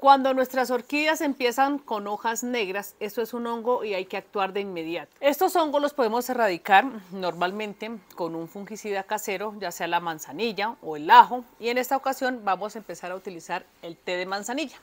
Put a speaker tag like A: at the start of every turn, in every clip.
A: Cuando nuestras orquídeas empiezan con hojas negras, esto es un hongo y hay que actuar de inmediato. Estos hongos los podemos erradicar normalmente con un fungicida casero, ya sea la manzanilla o el ajo, y en esta ocasión vamos a empezar a utilizar el té de manzanilla.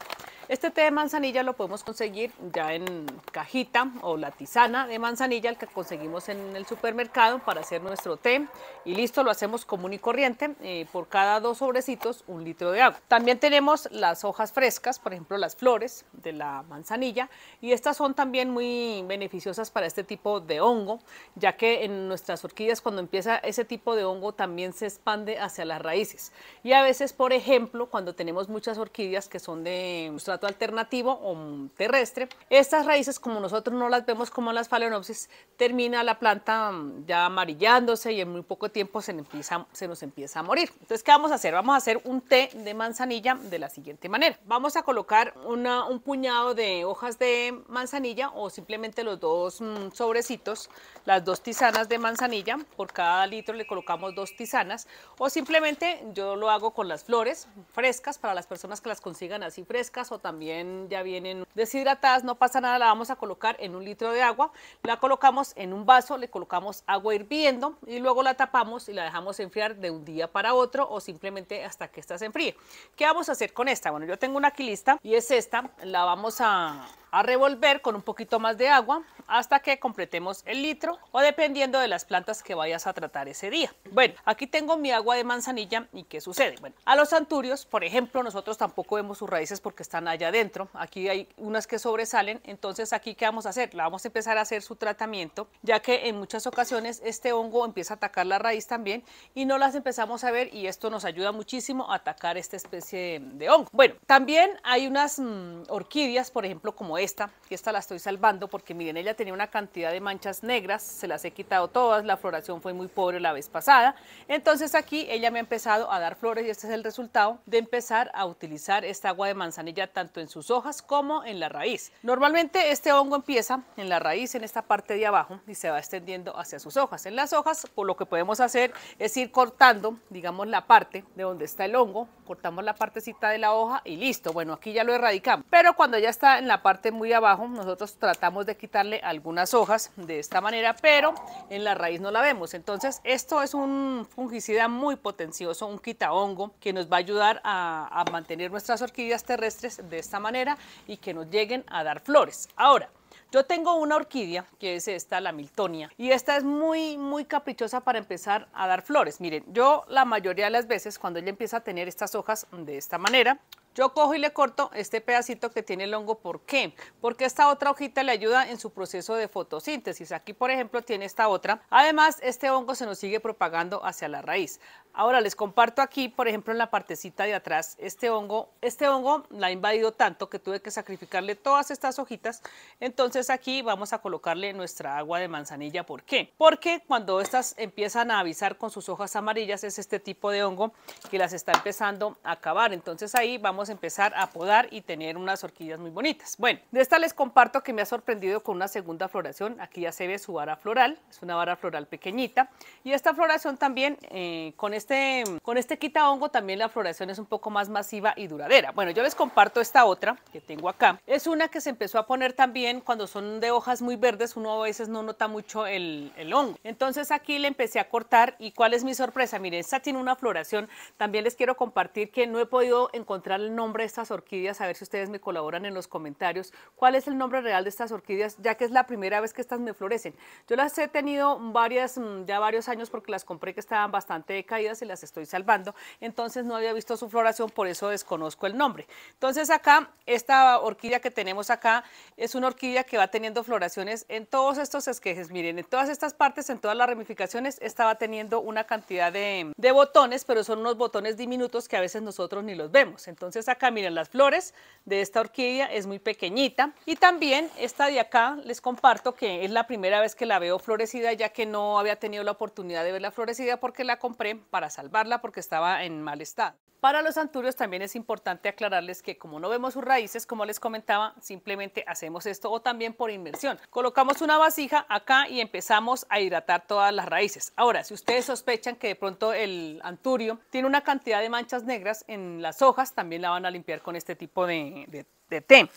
A: Este té de manzanilla lo podemos conseguir ya en cajita o la tisana de manzanilla, el que conseguimos en el supermercado para hacer nuestro té. Y listo, lo hacemos común y corriente, eh, por cada dos sobrecitos un litro de agua. También tenemos las hojas frescas, por ejemplo las flores de la manzanilla, y estas son también muy beneficiosas para este tipo de hongo, ya que en nuestras orquídeas cuando empieza ese tipo de hongo también se expande hacia las raíces. Y a veces, por ejemplo, cuando tenemos muchas orquídeas que son de alternativo o terrestre. Estas raíces, como nosotros no las vemos como las phalaenopsis, termina la planta mm, ya amarillándose y en muy poco tiempo se, empieza, se nos empieza a morir. Entonces, ¿qué vamos a hacer? Vamos a hacer un té de manzanilla de la siguiente manera. Vamos a colocar un puñado de hojas de manzanilla o simplemente los dos mm, sobrecitos, las dos tisanas de manzanilla, por cada litro le colocamos dos tisanas o simplemente yo lo hago con las flores frescas para las personas que las consigan así frescas o también ya vienen deshidratadas, no pasa nada, la vamos a colocar en un litro de agua, la colocamos en un vaso, le colocamos agua hirviendo y luego la tapamos y la dejamos enfriar de un día para otro o simplemente hasta que esta se enfríe. ¿Qué vamos a hacer con esta? Bueno, yo tengo una aquí lista y es esta, la vamos a a revolver con un poquito más de agua hasta que completemos el litro o dependiendo de las plantas que vayas a tratar ese día. Bueno, aquí tengo mi agua de manzanilla y ¿qué sucede? Bueno, a los anturios, por ejemplo, nosotros tampoco vemos sus raíces porque están allá adentro. Aquí hay unas que sobresalen, entonces aquí ¿qué vamos a hacer? La vamos a empezar a hacer su tratamiento, ya que en muchas ocasiones este hongo empieza a atacar la raíz también y no las empezamos a ver y esto nos ayuda muchísimo a atacar esta especie de hongo. Bueno, también hay unas mm, orquídeas, por ejemplo, como esta, y esta la estoy salvando porque miren, ella tenía una cantidad de manchas negras, se las he quitado todas, la floración fue muy pobre la vez pasada, entonces aquí ella me ha empezado a dar flores y este es el resultado de empezar a utilizar esta agua de manzanilla tanto en sus hojas como en la raíz. Normalmente este hongo empieza en la raíz, en esta parte de abajo y se va extendiendo hacia sus hojas. En las hojas por lo que podemos hacer es ir cortando, digamos, la parte de donde está el hongo, cortamos la partecita de la hoja y listo. Bueno, aquí ya lo erradicamos, pero cuando ya está en la parte muy abajo, nosotros tratamos de quitarle algunas hojas de esta manera, pero en la raíz no la vemos. Entonces, esto es un fungicida muy potencioso, un quita hongo que nos va a ayudar a, a mantener nuestras orquídeas terrestres de esta manera y que nos lleguen a dar flores. Ahora, yo tengo una orquídea, que es esta, la Miltonia, y esta es muy, muy caprichosa para empezar a dar flores. Miren, yo la mayoría de las veces, cuando ella empieza a tener estas hojas de esta manera, yo cojo y le corto este pedacito que tiene el hongo. ¿Por qué? Porque esta otra hojita le ayuda en su proceso de fotosíntesis. Aquí, por ejemplo, tiene esta otra. Además, este hongo se nos sigue propagando hacia la raíz. Ahora les comparto aquí, por ejemplo, en la partecita de atrás, este hongo, este hongo la ha invadido tanto que tuve que sacrificarle todas estas hojitas. Entonces aquí vamos a colocarle nuestra agua de manzanilla. ¿Por qué? Porque cuando estas empiezan a avisar con sus hojas amarillas es este tipo de hongo que las está empezando a acabar. Entonces ahí vamos a empezar a podar y tener unas orquídeas muy bonitas. Bueno, de esta les comparto que me ha sorprendido con una segunda floración. Aquí ya se ve su vara floral, es una vara floral pequeñita. Y esta floración también eh, con este este, con este quita hongo también la floración es un poco más masiva y duradera. Bueno, yo les comparto esta otra que tengo acá. Es una que se empezó a poner también cuando son de hojas muy verdes, uno a veces no nota mucho el, el hongo. Entonces aquí le empecé a cortar y cuál es mi sorpresa. Miren, esta tiene una floración. También les quiero compartir que no he podido encontrar el nombre de estas orquídeas, a ver si ustedes me colaboran en los comentarios cuál es el nombre real de estas orquídeas, ya que es la primera vez que estas me florecen. Yo las he tenido varias, mm, ya varios años porque las compré que estaban bastante decaídas se y las estoy salvando. Entonces no había visto su floración, por eso desconozco el nombre. Entonces acá, esta orquídea que tenemos acá es una orquídea que va teniendo floraciones en todos estos esquejes. Miren, en todas estas partes, en todas las ramificaciones, estaba teniendo una cantidad de, de botones, pero son unos botones diminutos que a veces nosotros ni los vemos. Entonces acá, miren, las flores de esta orquídea es muy pequeñita. Y también esta de acá, les comparto que es la primera vez que la veo florecida, ya que no había tenido la oportunidad de verla florecida porque la compré para para salvarla porque estaba en mal estado. Para los anturios también es importante aclararles que como no vemos sus raíces, como les comentaba, simplemente hacemos esto o también por inmersión. Colocamos una vasija acá y empezamos a hidratar todas las raíces. Ahora, si ustedes sospechan que de pronto el anturio tiene una cantidad de manchas negras en las hojas, también la van a limpiar con este tipo de, de de té.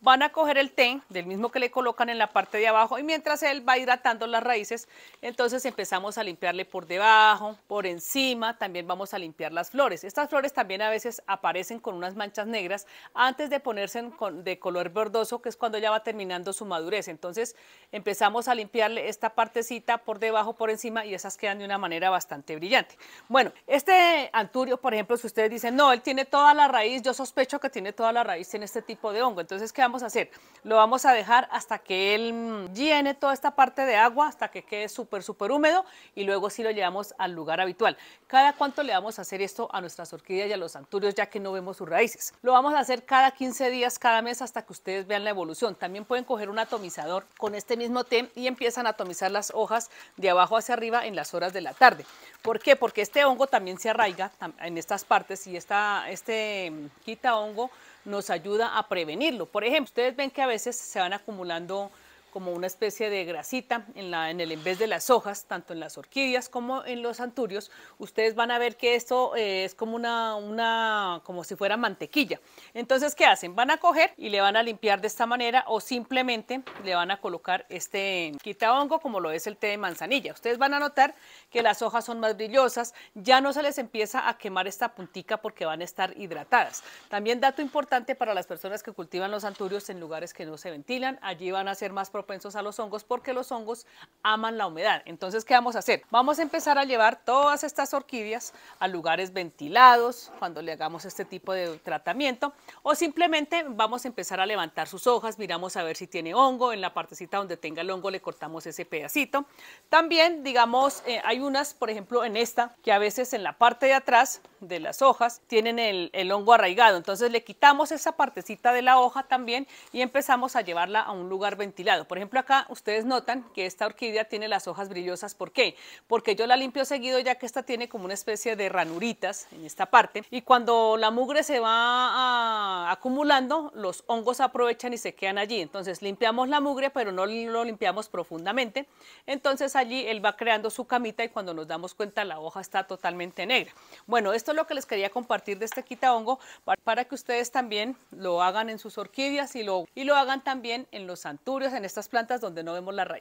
A: Van a coger el té, del mismo que le colocan en la parte de abajo, y mientras él va hidratando las raíces, entonces empezamos a limpiarle por debajo, por encima, también vamos a limpiar las flores. Estas flores también a veces aparecen con unas manchas negras antes de ponerse de color verdoso, que es cuando ya va terminando su madurez. Entonces empezamos a limpiarle esta partecita por debajo, por encima, y esas quedan de una manera bastante brillante. Bueno, este anturio, por ejemplo, si ustedes dicen, no, él tiene toda la raíz, yo sospecho que tiene toda la raíz, en este tipo de hongo. Entonces, ¿qué vamos a hacer? Lo vamos a dejar hasta que él mm, llene toda esta parte de agua, hasta que quede súper, súper húmedo y luego sí lo llevamos al lugar habitual. ¿Cada cuánto le vamos a hacer esto a nuestras orquídeas y a los santurios ya que no vemos sus raíces? Lo vamos a hacer cada 15 días, cada mes hasta que ustedes vean la evolución. También pueden coger un atomizador con este mismo té y empiezan a atomizar las hojas de abajo hacia arriba en las horas de la tarde. ¿Por qué? Porque este hongo también se arraiga en estas partes y esta, este mm, quita hongo nos ayuda a prevenirlo. Por ejemplo, ustedes ven que a veces se van acumulando como una especie de grasita en, la, en el vez de las hojas, tanto en las orquídeas como en los anturios, ustedes van a ver que esto eh, es como una, una, como si fuera mantequilla. Entonces, ¿qué hacen? Van a coger y le van a limpiar de esta manera o simplemente le van a colocar este quitahongo como lo es el té de manzanilla. Ustedes van a notar que las hojas son más brillosas, ya no se les empieza a quemar esta puntica porque van a estar hidratadas. También dato importante para las personas que cultivan los anturios en lugares que no se ventilan, allí van a ser más a los hongos porque los hongos aman la humedad. Entonces, ¿qué vamos a hacer? Vamos a empezar a llevar todas estas orquídeas a lugares ventilados cuando le hagamos este tipo de tratamiento o simplemente vamos a empezar a levantar sus hojas, miramos a ver si tiene hongo, en la partecita donde tenga el hongo le cortamos ese pedacito. También, digamos, eh, hay unas, por ejemplo, en esta, que a veces en la parte de atrás de las hojas tienen el hongo arraigado, entonces le quitamos esa partecita de la hoja también y empezamos a llevarla a un lugar ventilado. Por ejemplo, acá ustedes notan que esta orquídea tiene las hojas brillosas. ¿Por qué? Porque yo la limpio seguido ya que esta tiene como una especie de ranuritas en esta parte y cuando la mugre se va ah, acumulando, los hongos aprovechan y se quedan allí. Entonces limpiamos la mugre, pero no lo limpiamos profundamente. Entonces allí él va creando su camita y cuando nos damos cuenta la hoja está totalmente negra. Bueno, esto es lo que les quería compartir de este quita hongo para que ustedes también lo hagan en sus orquídeas y lo, y lo hagan también en los santurios en estas plantas donde no vemos la raíz.